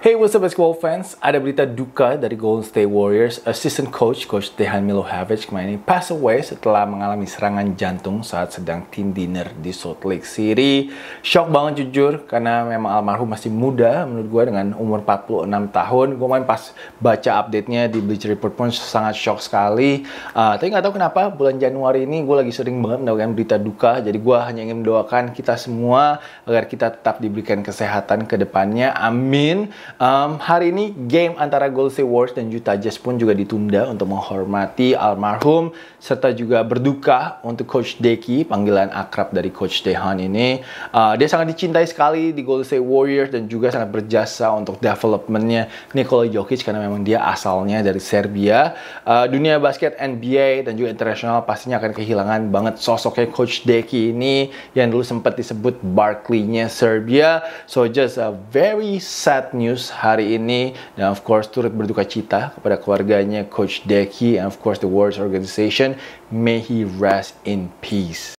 Hey, what's up basketball fans? Ada berita duka dari Golden State Warriors. Assistant coach, Coach Dejan Milojevic kemarin ini pass away setelah mengalami serangan jantung saat sedang team dinner di Salt Lake City. Shock banget jujur, karena memang almarhum masih muda menurut gue dengan umur 46 tahun. Gue main pas baca update-nya di Bleacher Report pun sangat shock sekali. Uh, tapi gak tahu kenapa bulan Januari ini gue lagi sering banget mendapatkan berita duka. Jadi gue hanya ingin mendoakan kita semua agar kita tetap diberikan kesehatan ke depannya. Amin. Um, hari ini game antara State Wars dan Utah Jazz pun juga ditunda untuk menghormati almarhum serta juga berduka untuk Coach Deki, panggilan akrab dari Coach Dehan ini. Uh, dia sangat dicintai sekali di State Warriors dan juga sangat berjasa untuk developmentnya Nikola Jokic karena memang dia asalnya dari Serbia. Uh, dunia basket NBA dan juga internasional pastinya akan kehilangan banget sosoknya Coach Deki ini yang dulu sempat disebut Barkley-nya Serbia. So just a very sad news hari ini dan of course turut berduka cita kepada keluarganya Coach Deki and of course the World Organization. May he rest in peace.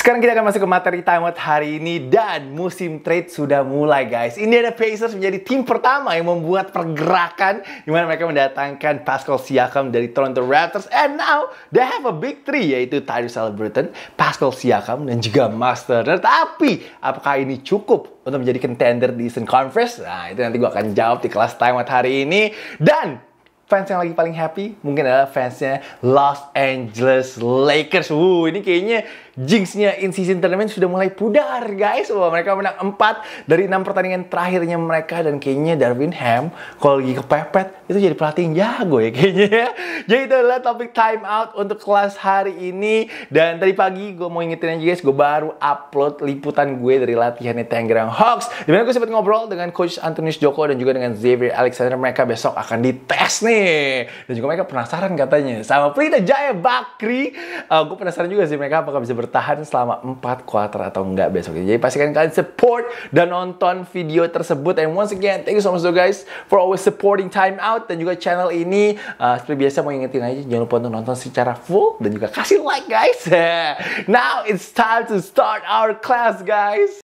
Sekarang kita akan masuk ke materi timeout hari ini dan musim trade sudah mulai guys. Ini ada Pacers menjadi tim pertama yang membuat pergerakan di mana mereka mendatangkan Pascal Siakam dari Toronto Raptors and now they have a big three yaitu Tyrese Halliburton, Pascal Siakam dan juga Master. Tapi apakah ini cukup untuk menjadi contender di Eastern Conference? Nah, itu nanti gue akan jawab di kelas timeout hari ini dan fans yang lagi paling happy mungkin adalah fansnya Los Angeles Lakers. Wuh, ini kayaknya jinxnya in season tournament sudah mulai pudar guys. Wah, mereka menang 4 dari 6 pertandingan terakhirnya mereka dan kayaknya Darwin Ham kalau lagi kepepet itu jadi pelatih yang jago ya kayaknya ya. Jadi itu adalah topik time out untuk kelas hari ini dan tadi pagi gue mau ingetin aja guys, gue baru upload liputan gue dari latihannya Tangerang Hawks. Dimana gue sempat ngobrol dengan coach Antonius Joko dan juga dengan Xavier Alexander mereka besok akan dites nih. Dan juga mereka penasaran katanya sama Pelita Jaya Bakri. Uh, eh, gue penasaran juga sih mereka apakah bisa bertemu bertahan selama 4 quarter atau enggak besok Jadi pastikan kalian support dan nonton video tersebut. And once again, thank you so much though guys for always supporting Time Out dan juga channel ini. Uh, seperti biasa mau ingetin aja jangan lupa untuk nonton secara full dan juga kasih like guys. Now it's time to start our class guys.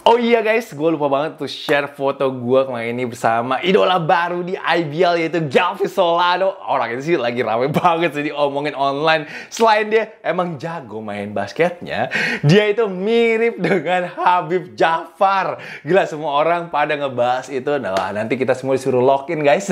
Oh iya guys, gue lupa banget tuh share foto gue kemarin ini bersama idola baru di IBL yaitu Galvis Solano. Orang itu sih lagi rame banget sih diomongin online. Selain dia emang jago main basketnya, dia itu mirip dengan Habib Jafar. Gila semua orang pada ngebahas itu. Nah nanti kita semua disuruh login guys.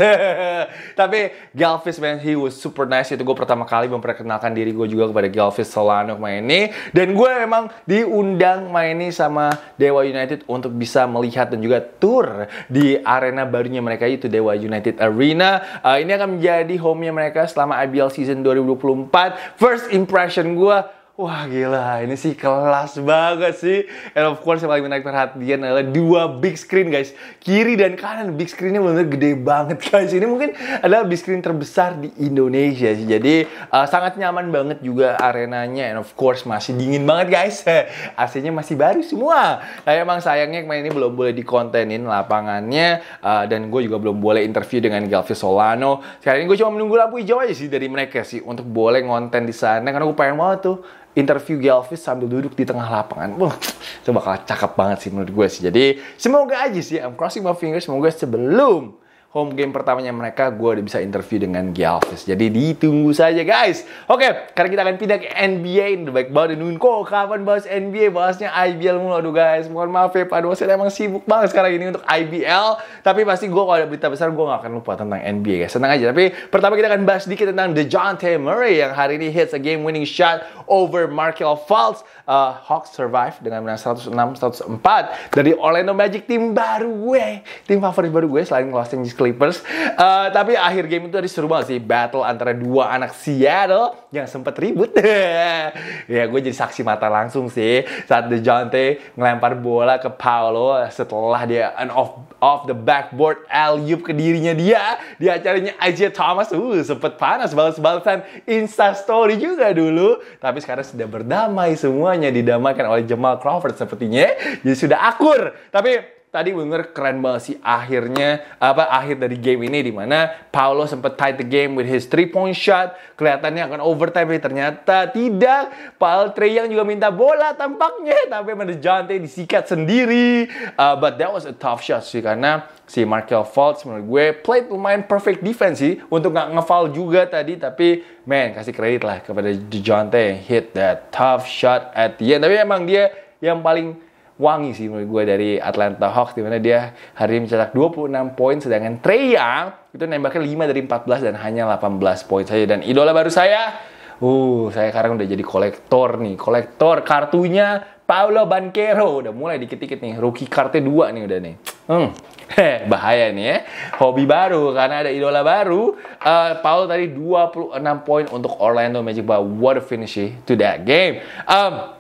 Tapi Galvis man, he was super nice. Itu gue pertama kali memperkenalkan diri gue juga kepada Galvis Solano kemarin ini. Dan gue emang diundang main ini sama Dewa United United untuk bisa melihat dan juga tour di arena barunya mereka yaitu Dewa United Arena. Uh, ini akan menjadi home-nya mereka selama IBL season 2024. First impression gue Wah gila, ini sih kelas banget sih. And of course yang paling menarik perhatian adalah dua big screen guys. Kiri dan kanan big screennya benar-benar gede banget guys. Ini mungkin adalah big screen terbesar di Indonesia sih. Jadi uh, sangat nyaman banget juga arenanya. And of course masih dingin banget guys. AC-nya masih baru semua. Nah emang sayangnya kemarin ini belum boleh dikontenin lapangannya. Uh, dan gue juga belum boleh interview dengan Galvis Solano. Sekarang ini gue cuma menunggu lampu hijau aja sih dari mereka sih. Untuk boleh ngonten di sana. Karena gue pengen banget tuh interview Galvis sambil duduk di tengah lapangan. Wah, itu bakal cakep banget sih menurut gue sih. Jadi semoga aja sih, I'm crossing my fingers, semoga sebelum home game pertamanya mereka, gue udah bisa interview dengan Gialvis. Jadi ditunggu saja guys. Oke, karena kita akan pindah ke NBA. Udah baik banget nungguin kok kapan bahas NBA, bahasnya IBL mulu. Aduh guys, mohon maaf ya Pak saya emang sibuk banget sekarang ini untuk IBL. Tapi pasti gue kalau ada berita besar, gue gak akan lupa tentang NBA guys. Senang aja. Tapi pertama kita akan bahas sedikit tentang The DeJounte Murray yang hari ini hits a game winning shot over Markel Fultz. Uh, Hawks survive dengan menang 106-104 dari Orlando Magic tim baru gue. Tim favorit baru gue selain Los Angeles Clippers. Uh, tapi akhir game itu tadi seru banget sih battle antara dua anak Seattle yang sempat ribut. ya gue jadi saksi mata langsung sih saat DeJounte ngelempar bola ke Paolo setelah dia an off off the backboard alley-oop ke dirinya dia di acaranya aja Thomas. Uh, sempet panas balas-balasan Insta story juga dulu. Tapi sekarang sudah berdamai semuanya didamaikan oleh Jamal Crawford sepertinya. Jadi sudah akur. Tapi tadi bener keren banget sih akhirnya apa akhir dari game ini di mana Paulo sempat tie the game with his three point shot kelihatannya akan overtime tapi ternyata tidak Paul yang juga minta bola tampaknya tapi Jante disikat sendiri uh, but that was a tough shot sih karena si Markel Fultz menurut gue played lumayan perfect defense sih untuk nggak ngefal juga tadi tapi man kasih kredit lah kepada Jante hit that tough shot at the end tapi emang dia yang paling wangi sih menurut gue dari Atlanta Hawks di mana dia hari ini mencetak 26 poin sedangkan Trey Young itu nembaknya 5 dari 14 dan hanya 18 poin saja dan idola baru saya uh saya sekarang udah jadi kolektor nih kolektor kartunya Paulo Banquero udah mulai dikit-dikit nih rookie kartu dua nih udah nih hmm Heh, bahaya nih ya. Hobi baru karena ada idola baru. Uh, eh, Paul tadi 26 poin untuk Orlando Magic. But what a finish eh, to that game. Um,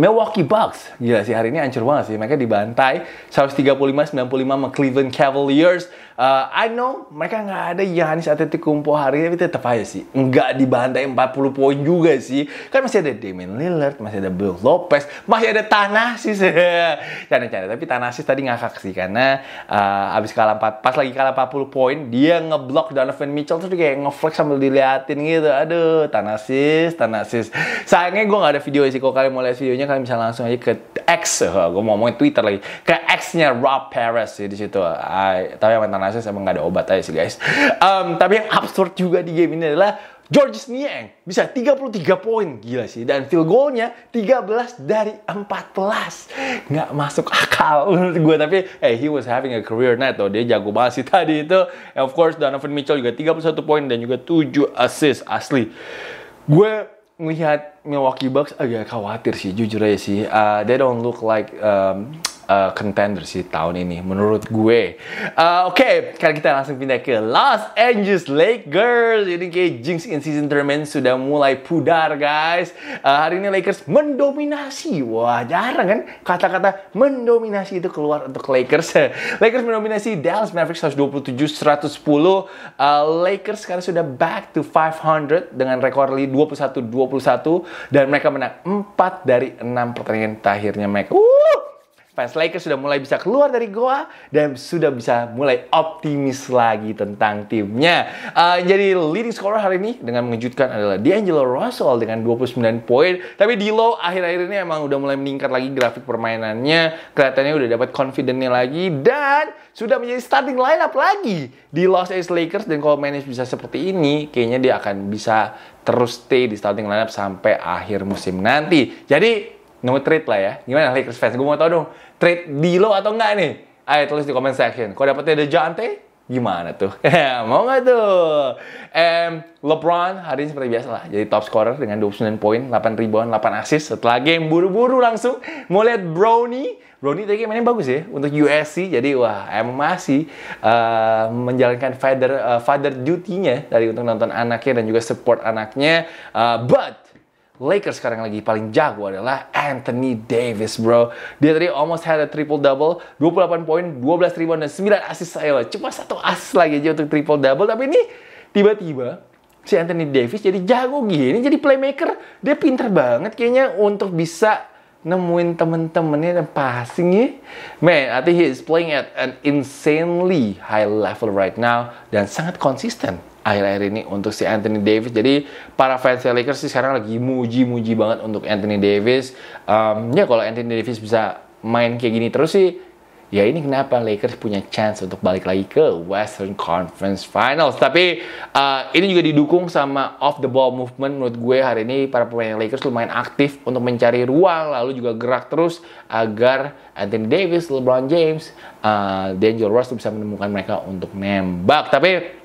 Milwaukee Bucks. Gila sih hari ini hancur banget sih. Mereka dibantai 135-95 sama Cleveland Cavaliers uh, I know mereka nggak ada Yanis Atletico hari ini tapi tetap aja sih nggak dibantai 40 poin juga sih kan masih ada Damian Lillard masih ada Bill Lopez masih ada Tanasis canda-canda tapi Tanasis tadi ngakak sih karena uh, abis kalah 4, pas lagi kalah 40 poin dia ngeblok Donovan Mitchell terus kayak ngeflex sambil diliatin gitu aduh Tanasis Tanasis sayangnya gue nggak ada video sih kalau kalian mau lihat videonya kalian bisa langsung aja ke X gue mau ngomongin Twitter lagi ke X nya Rob Perez sih di situ I, ah, tapi yang mantan Asus emang gak ada obat aja sih guys um, tapi yang absurd juga di game ini adalah George Niang bisa 33 poin gila sih dan field goalnya 13 dari 14 nggak masuk akal menurut gue tapi hey he was having a career night loh dia jago banget sih tadi itu And of course Donovan Mitchell juga 31 poin dan juga 7 assist asli gue melihat Milwaukee Bucks agak khawatir sih jujur aja sih. Uh, they don't look like um, uh, contender sih tahun ini menurut gue. Uh, Oke, okay, sekarang kita langsung pindah ke Los Angeles Lakers. jadi kayak jinx in season tournament sudah mulai pudar guys. Uh, hari ini Lakers mendominasi. Wah jarang kan kata-kata mendominasi itu keluar untuk Lakers. Lakers mendominasi Dallas Mavericks 127-110. Uh, Lakers sekarang sudah back to 500 dengan rekor 21-21 dan mereka menang 4 dari 6 pertandingan terakhirnya mereka. Uh! fans Lakers sudah mulai bisa keluar dari goa dan sudah bisa mulai optimis lagi tentang timnya. Uh, jadi leading scorer hari ini dengan mengejutkan adalah D'Angelo Russell dengan 29 poin. Tapi D'Lo akhir-akhir ini emang udah mulai meningkat lagi grafik permainannya, kelihatannya udah dapat confidence-nya lagi dan sudah menjadi starting lineup lagi di Los Angeles Lakers dan kalau manage bisa seperti ini, kayaknya dia akan bisa terus stay di starting lineup sampai akhir musim nanti. Jadi No trade lah ya. Gimana Lakers fans? Gue mau tau dong, trade Dilo atau enggak nih? Ayo tulis di comment section. Kalau dapetnya jante gimana tuh? mau nggak tuh? Um, LeBron hari ini seperti biasa lah, jadi top scorer dengan 29 poin, 8 ribuan 8 assist. Setelah game buru-buru langsung mau lihat Brownie. Brownie tadi mainnya bagus ya untuk USC. Jadi wah emang masih uh, menjalankan father uh, father duty-nya dari untuk nonton anaknya dan juga support anaknya. Uh, but Lakers sekarang lagi paling jago adalah Anthony Davis, bro. Dia tadi almost had a triple-double, 28 poin, 12 rebound, dan 9 assist saya. Cuma satu as lagi aja untuk triple-double, tapi ini tiba-tiba si Anthony Davis jadi jago gini, jadi playmaker. Dia pinter banget kayaknya untuk bisa nemuin temen-temennya dan passingnya. Man, I think he is playing at an insanely high level right now dan sangat konsisten akhir-akhir ini untuk si Anthony Davis. Jadi para fans Lakers sih sekarang lagi muji-muji banget untuk Anthony Davis. Um, ya kalau Anthony Davis bisa main kayak gini terus sih, ya ini kenapa Lakers punya chance untuk balik lagi ke Western Conference Finals. Tapi uh, ini juga didukung sama off the ball movement menurut gue hari ini para pemain Lakers lumayan aktif untuk mencari ruang lalu juga gerak terus agar Anthony Davis, LeBron James, uh, D'Angelo Russell bisa menemukan mereka untuk nembak. Tapi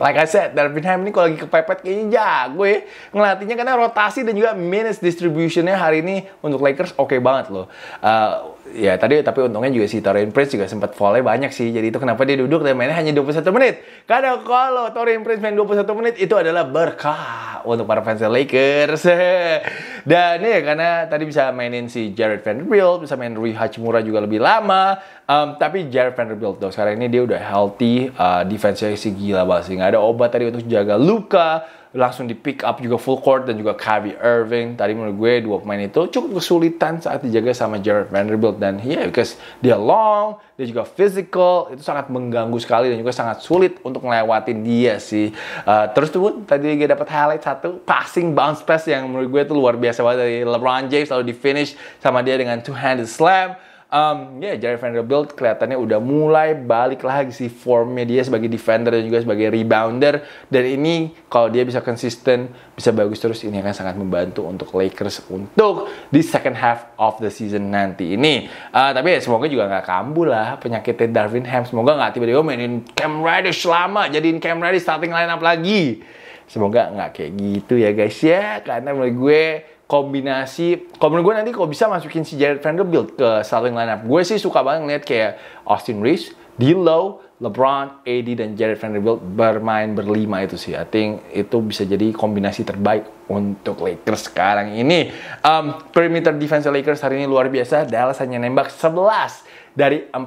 Like I said, Darvin Ham ini kalau lagi kepepet kayaknya jago ya ngelatihnya karena rotasi dan juga minutes distributionnya hari ini untuk Lakers oke okay banget loh. Uh, ya tadi tapi untungnya juga si Torin Prince juga sempat volley banyak sih. Jadi itu kenapa dia duduk dan mainnya hanya 21 menit. Karena kalau Torin Prince main 21 menit itu adalah berkah untuk para fans Lakers. dan ya karena tadi bisa mainin si Jared Vanderbilt, bisa main Rui Hachimura juga lebih lama. Um, tapi Jared Vanderbilt tuh sekarang ini dia udah healthy, uh, defense-nya sih gila banget sih. Nggak ada obat tadi untuk jaga luka langsung di pick up juga full court dan juga Kyrie Irving. Tadi menurut gue dua pemain itu cukup kesulitan saat dijaga sama Jared Vanderbilt dan yeah because dia long, dia juga physical, itu sangat mengganggu sekali dan juga sangat sulit untuk melewatin dia sih. Uh, terus tuh tadi gue dapat highlight satu passing bounce pass yang menurut gue itu luar biasa banget dari LeBron James lalu di finish sama dia dengan two handed slam um, ya yeah, Jerry Vanderbilt kelihatannya udah mulai balik lagi sih formnya dia sebagai defender dan juga sebagai rebounder dan ini kalau dia bisa konsisten bisa bagus terus ini akan sangat membantu untuk Lakers untuk di second half of the season nanti ini uh, tapi ya semoga juga nggak kambuh lah penyakitnya Darvin Ham semoga nggak tiba-tiba mainin Cam Reddish lama jadiin Cam Reddish starting lineup lagi semoga nggak kayak gitu ya guys ya karena menurut gue kombinasi kalau menurut gue nanti kalau bisa masukin si Jared Vanderbilt ke starting lineup gue sih suka banget ngeliat kayak Austin Reeves, D'Lo, LeBron, AD dan Jared Vanderbilt bermain berlima itu sih. I think itu bisa jadi kombinasi terbaik untuk Lakers sekarang ini. Um, perimeter defense Lakers hari ini luar biasa. Dallas hanya nembak 11 dari 40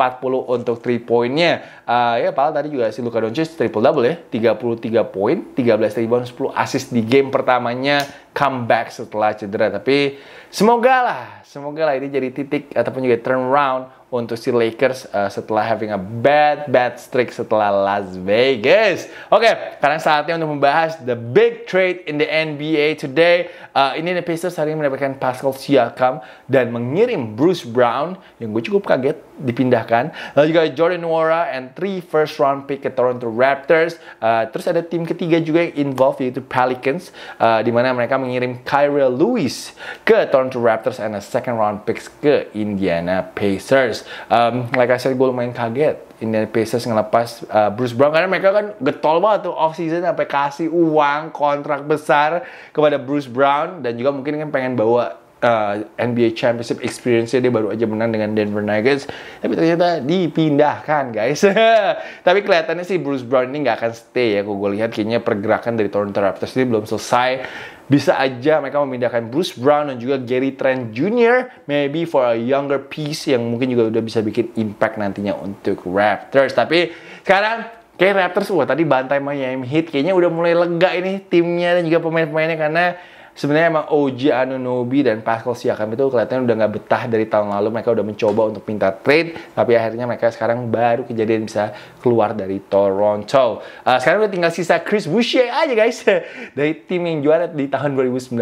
untuk 3 poinnya. Uh, ya pala tadi juga si Luka Doncic triple double ya, 33 poin, 13 rebound, 10 assist di game pertamanya comeback setelah cedera. Tapi semoga lah semoga lah ini jadi titik ataupun juga turn turnaround untuk si Lakers uh, setelah having a bad bad streak setelah Las Vegas. Oke, okay, sekarang saatnya untuk membahas the big trade in the NBA today. Uh, ini the Pacers hari ini mendapatkan Pascal Siakam dan mengirim Bruce Brown yang gue cukup kaget dipindahkan. Lalu juga Jordan Wara and three first round pick ke Toronto Raptors. Uh, terus ada tim ketiga juga yang involved yaitu Pelicans uh, di mana mereka mengirim Kyrie Lewis ke Toronto Raptors and a second second round picks ke Indiana Pacers. Um, like I said, gue lumayan kaget Indiana Pacers ngelepas uh, Bruce Brown karena mereka kan getol banget tuh off season sampai kasih uang kontrak besar kepada Bruce Brown dan juga mungkin kan pengen bawa uh, NBA Championship experience dia baru aja menang dengan Denver Nuggets tapi ternyata dipindahkan guys tapi kelihatannya sih Bruce Brown ini nggak akan stay ya kalau gue lihat kayaknya pergerakan dari Toronto Raptors ini belum selesai bisa aja mereka memindahkan Bruce Brown dan juga Gary Trent Jr. maybe for a younger piece yang mungkin juga udah bisa bikin impact nantinya untuk Raptors. Tapi sekarang kayak Raptors wah tadi bantai Miami Heat kayaknya udah mulai lega ini timnya dan juga pemain-pemainnya karena sebenarnya emang OG Anunobi dan Pascal Siakam itu kelihatannya udah nggak betah dari tahun lalu mereka udah mencoba untuk minta trade tapi akhirnya mereka sekarang baru kejadian bisa keluar dari Toronto uh, sekarang udah tinggal sisa Chris Boucher aja guys dari tim yang juara di tahun 2019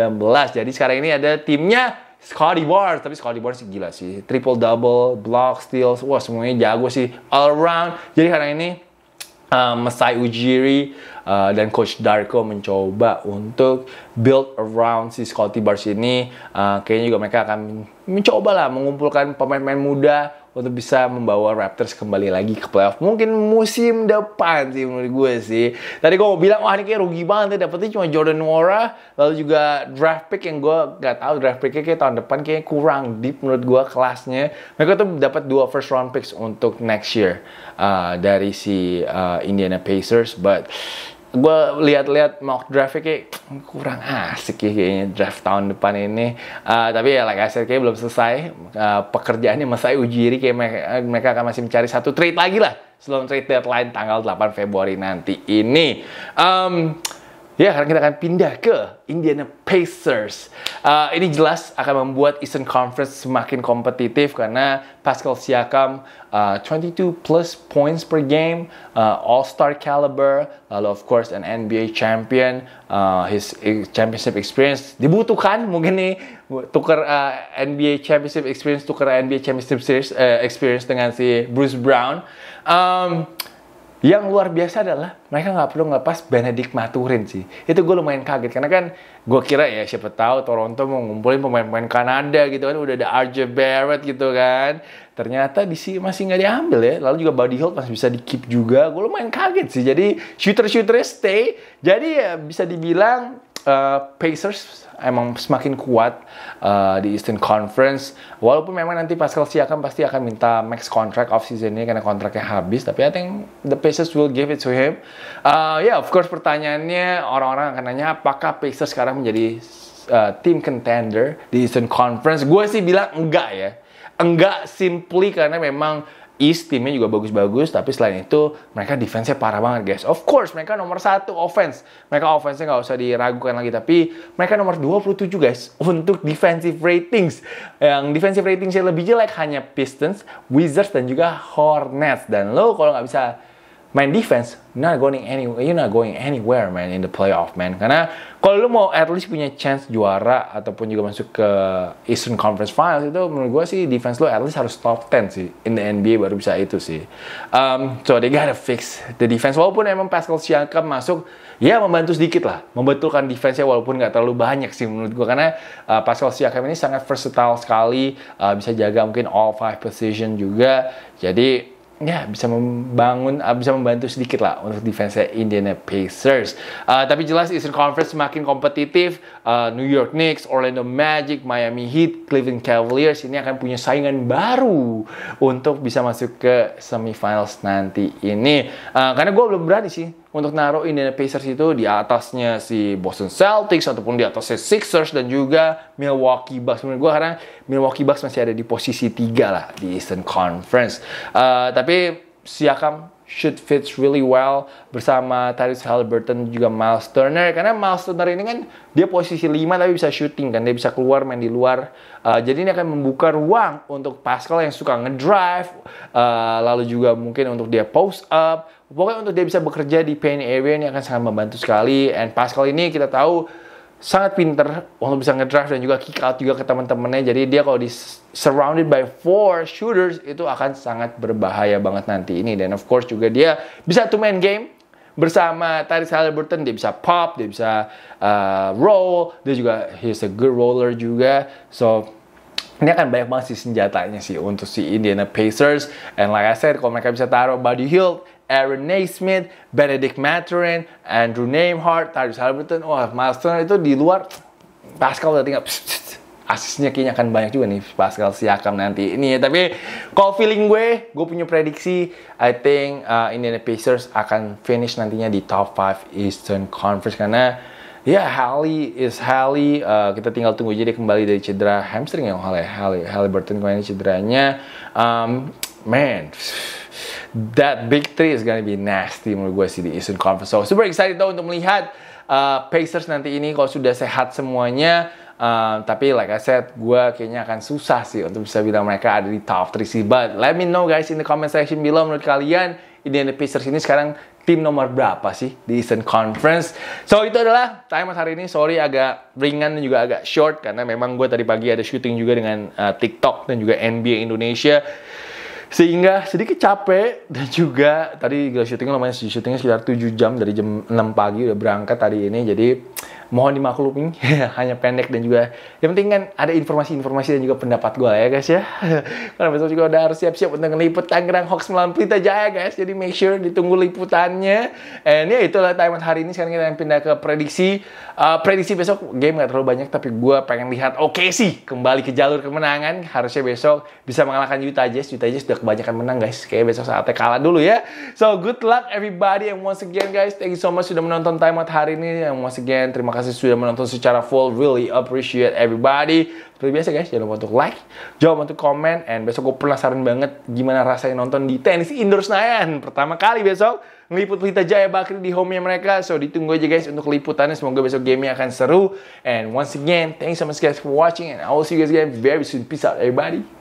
jadi sekarang ini ada timnya Scotty Barnes, tapi Scotty Barnes gila sih. Triple double, block steals, wah semuanya jago sih all around. Jadi karena ini uh, Masai Ujiri uh, dan Coach Darko mencoba untuk build around si Scotty Barnes ini uh, kayaknya juga mereka akan mencoba lah mengumpulkan pemain-pemain muda untuk bisa membawa Raptors kembali lagi ke playoff. Mungkin musim depan sih menurut gue sih. Tadi gue bilang, wah ini kayak rugi banget. Ya, dapetnya cuma Jordan Wara, lalu juga draft pick yang gue gak tahu draft picknya kayak tahun depan kayaknya kurang deep menurut gue kelasnya. Mereka tuh dapat dua first round picks untuk next year uh, dari si uh, Indiana Pacers, but gue lihat-lihat mock draft kayak kurang asik ya kayaknya draft tahun depan ini uh, tapi ya like I said kayak belum selesai uh, pekerjaannya uji ujiri kayak mereka, eh, mereka akan masih mencari satu trade lagi lah sebelum trade deadline tanggal 8 Februari nanti ini um, Ya, sekarang kita akan pindah ke Indiana Pacers. Uh, ini jelas akan membuat Eastern Conference semakin kompetitif karena Pascal Siakam uh, 22 plus points per game, uh, All-Star caliber, lalu of course an NBA champion, uh, his e, championship experience dibutuhkan mungkin nih tukar uh, NBA championship experience tukar NBA championship series uh, experience dengan si Bruce Brown. Um, yang luar biasa adalah mereka nggak perlu ngelepas Benedict Maturin sih. Itu gue lumayan kaget karena kan gue kira ya siapa tahu Toronto mau ngumpulin pemain-pemain Kanada gitu kan udah ada RJ Barrett gitu kan. Ternyata di sini masih nggak diambil ya. Lalu juga body hold masih bisa di keep juga. Gue lumayan kaget sih. Jadi shooter shooternya stay. Jadi ya bisa dibilang uh, Pacers emang semakin kuat uh, di Eastern Conference. Walaupun memang nanti Pascal Siakam pasti akan minta max contract off season ini karena kontraknya habis, tapi I think the Pacers will give it to him. Uh, ya, yeah, of course pertanyaannya orang-orang akan nanya apakah Pacers sekarang menjadi uh, team contender di Eastern Conference? Gue sih bilang enggak ya. Enggak simply karena memang East timnya juga bagus-bagus, tapi selain itu mereka defense-nya parah banget guys. Of course mereka nomor satu offense, mereka offense-nya nggak usah diragukan lagi, tapi mereka nomor 27 guys untuk defensive ratings. Yang defensive ratings saya lebih jelek hanya Pistons, Wizards dan juga Hornets. Dan lo kalau nggak bisa main defense, not going anywhere, you're not going anywhere man in the playoff man. Karena kalau lu mau at least punya chance juara ataupun juga masuk ke Eastern Conference Finals itu menurut gue sih defense lu at least harus top 10 sih in the NBA baru bisa itu sih. Um, so they gotta fix the defense walaupun emang Pascal Siakam masuk ya membantu sedikit lah membetulkan defense-nya walaupun nggak terlalu banyak sih menurut gue karena uh, Pascal Siakam ini sangat versatile sekali uh, bisa jaga mungkin all five position juga. Jadi ya bisa membangun ah, bisa membantu sedikit lah untuk defense Indiana Pacers. Uh, tapi jelas Eastern Conference semakin kompetitif. Uh, New York Knicks, Orlando Magic, Miami Heat, Cleveland Cavaliers ini akan punya saingan baru untuk bisa masuk ke semifinals nanti ini. Uh, karena gue belum berani sih untuk naruh Indiana Pacers itu di atasnya si Boston Celtics ataupun di atasnya Sixers dan juga Milwaukee Bucks. Menurut gue karena Milwaukee Bucks masih ada di posisi tiga lah di Eastern Conference. Uh, tapi Siakam should fits really well bersama Tyrese Halliburton juga Miles Turner karena Miles Turner ini kan dia posisi 5 tapi bisa shooting kan dia bisa keluar main di luar uh, jadi ini akan membuka ruang untuk Pascal yang suka ngedrive uh, lalu juga mungkin untuk dia post up pokoknya untuk dia bisa bekerja di paint area ini akan sangat membantu sekali and Pascal ini kita tahu sangat pinter untuk bisa ngedraft dan juga kick out juga ke teman-temannya. Jadi dia kalau di surrounded by four shooters itu akan sangat berbahaya banget nanti ini. Dan of course juga dia bisa to main game bersama Tyrese Halliburton dia bisa pop, dia bisa uh, roll, dia juga he's a good roller juga. So ini akan banyak banget sih senjatanya sih untuk si Indiana Pacers. And like I said, kalau mereka bisa taruh Buddy Hill Aaron Naismith, Benedict Mathurin, Andrew Namehart, Tyrese Halberton, Wah, Miles Turner itu di luar Pascal udah tinggal asisnya kayaknya akan banyak juga nih Pascal Siakam nanti ini ya. tapi kalau feeling gue gue punya prediksi I think uh, Indiana Pacers akan finish nantinya di top 5 Eastern Conference karena ya yeah, Halley is Halley uh, kita tinggal tunggu aja dia kembali dari cedera hamstring yang oleh ya, Halley Halley Burton kemarin cederanya um, man that big three is gonna be nasty menurut gue sih di Eastern Conference. So super excited though untuk melihat uh, Pacers nanti ini kalau sudah sehat semuanya. Um, tapi like I said, gue kayaknya akan susah sih untuk bisa bilang mereka ada di top 3 sih. But let me know guys in the comment section below menurut kalian Indiana Pacers ini sekarang tim nomor berapa sih di Eastern Conference. So itu adalah time hari ini. Sorry agak ringan dan juga agak short karena memang gue tadi pagi ada syuting juga dengan uh, TikTok dan juga NBA Indonesia sehingga sedikit capek dan juga tadi gila syuting lumayan syutingnya sekitar 7 jam dari jam 6 pagi udah berangkat tadi ini jadi mohon dimaklumi hanya pendek dan juga yang penting kan ada informasi-informasi dan juga pendapat gue ya guys ya karena besok juga udah harus siap-siap untuk ngeliput Tangerang hoax melawan Pelita Jaya guys jadi make sure ditunggu liputannya and ya itulah timeout hari ini sekarang kita yang pindah ke prediksi uh, prediksi besok game gak terlalu banyak tapi gue pengen lihat oke okay sih kembali ke jalur kemenangan harusnya besok bisa mengalahkan Utah Jazz Utah Jazz udah kebanyakan menang guys kayak besok saatnya kalah dulu ya so good luck everybody and once again guys thank you so much sudah menonton timeout hari ini and once again terima kasih kasih sudah menonton secara full. Really appreciate everybody. Seperti biasa guys, jangan lupa untuk like, jangan lupa untuk komen, and besok gue penasaran banget gimana rasanya nonton di tenis indoor Senayan. Pertama kali besok ngeliput Pelita Jaya Bakri di home-nya mereka. So ditunggu aja guys untuk liputannya. Semoga besok gamenya akan seru. And once again, thanks so much guys for watching, and I will see you guys again very soon. Peace out everybody.